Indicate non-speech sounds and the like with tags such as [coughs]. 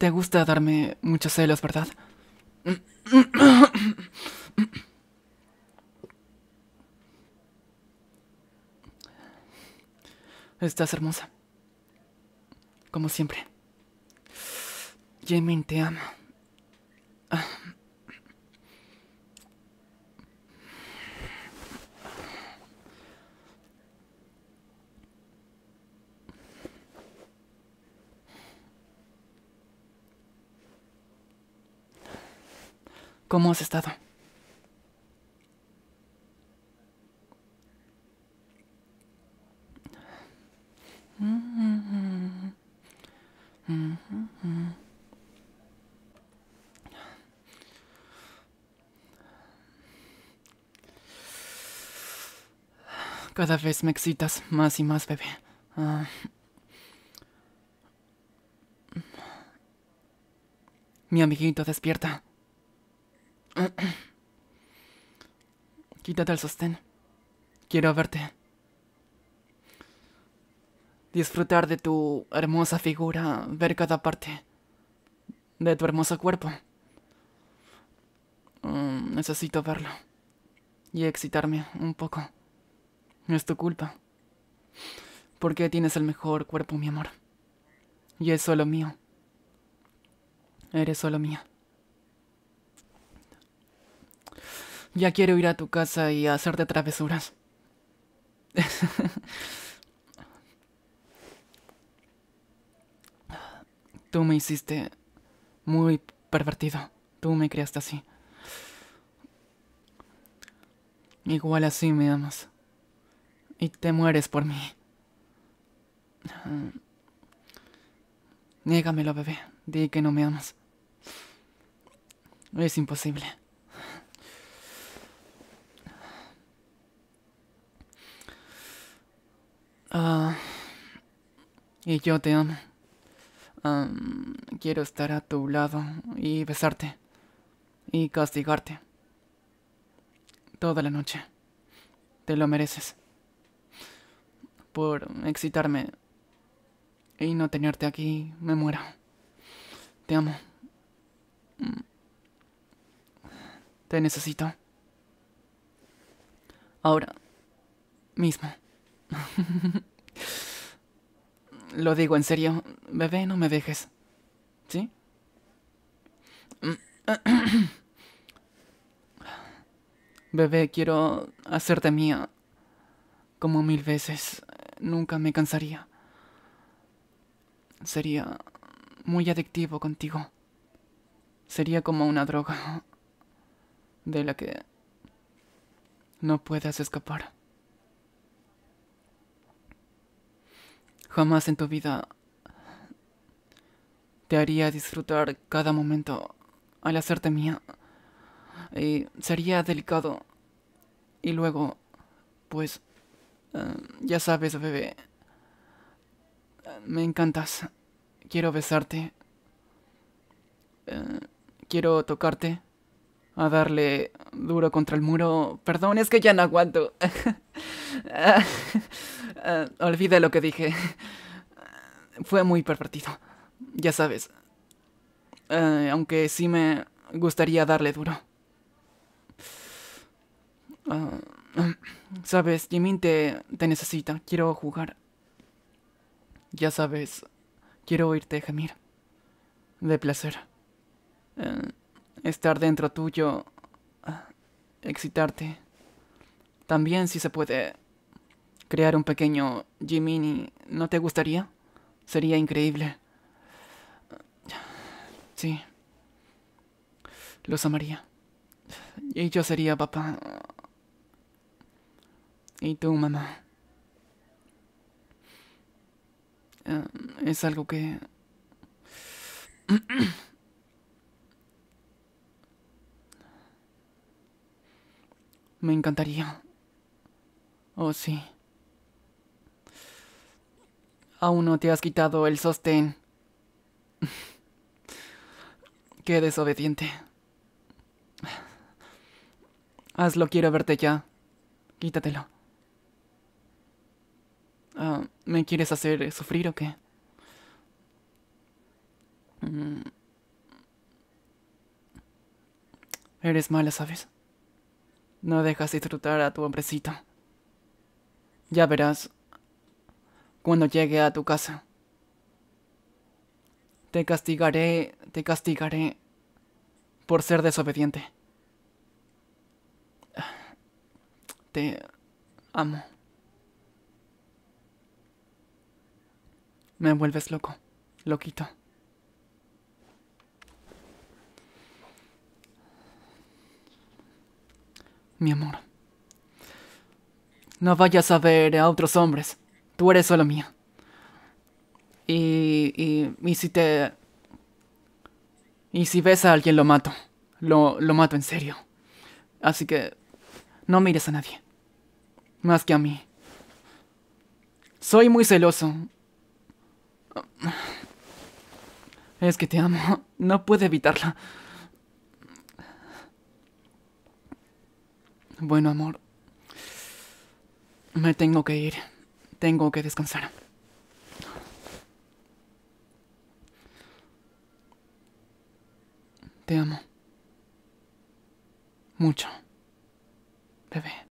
Te gusta darme muchos celos, ¿verdad? Estás hermosa. Como siempre. Jamin, te amo. ¿Cómo has estado? Cada vez me excitas más y más, bebé. Ah. Mi amiguito despierta. [clears throat] Quítate el sostén. Quiero verte. Disfrutar de tu hermosa figura, ver cada parte de tu hermoso cuerpo. Mm, necesito verlo y excitarme un poco. Es tu culpa. Porque tienes el mejor cuerpo, mi amor. Y es solo mío. Eres solo mía. ya quiero ir a tu casa y hacerte travesuras. Tú me hiciste muy pervertido. Tú me criaste así. Igual así me amas. Y te mueres por mí. Négamelo, bebé. Di que no me amas. Es imposible. Ah y yo te amo. quiero estar a tu lado y besarte. Y castigarte. Toda la noche. Te lo mereces. Por excitarme y no tenerte aquí, me muero. Te amo. Te necesito. Ahora mismo. [laughs] Lo digo en serio, bebé, no me dejes. ¿Sí? [coughs] Bebé, quiero hacerte mía. Como mil veces. Nunca me cansaría. Sería muy adictivo contigo. Sería como una droga de la que no puedas escapar. Jamás en tu vida te haría disfrutar cada momento al hacerte mía. Y sería delicado. Y luego, pues, eh, ya sabes, bebé, me encantas. Quiero besarte. Eh, quiero tocarte. A darle duro contra el muro. Perdón, es que ya no aguanto. [laughs] Eh, Olvida lo que dije. [laughs] Fue muy pervertido. Ya sabes. Eh, aunque sí me gustaría darle duro. Eh, [clears throat] sabes, Jimin te, te necesita. Quiero jugar. Ya sabes. Quiero oírte gemir. De placer. estar dentro tuyo. excitarte. También si se puede crear un pequeño Jiminy, ¿no te gustaría? Sería increíble. Sí. Los amaría. Y yo sería papá. Y tú, mamá. es algo que... [clears throat] Me encantaría. Oh, sí. Aún no te has quitado el sostén. [laughs] Qué desobediente. Hazlo, quiero verte ya. Quítatelo. Ah, ¿Me quieres hacer sufrir o qué? Mm. Eres mala, ¿sabes? No dejas disfrutar a tu hombrecito. Ya verás, cuando llegue a tu casa. Te castigaré, te castigaré por ser desobediente. Te amo. Me vuelves loco, loquito. Mi amor. No vayas a ver a otros hombres tú eres solo mía. Y, y, si te... Y si ves a alguien lo mato. Lo, lo mato en serio. Así que no mires a nadie. Más que a mí. Soy muy celoso. Es que te amo. No puedo evitarla. Bueno, amor. Me tengo que ir. Tengo que descansar. Te amo. Mucho. Bebé.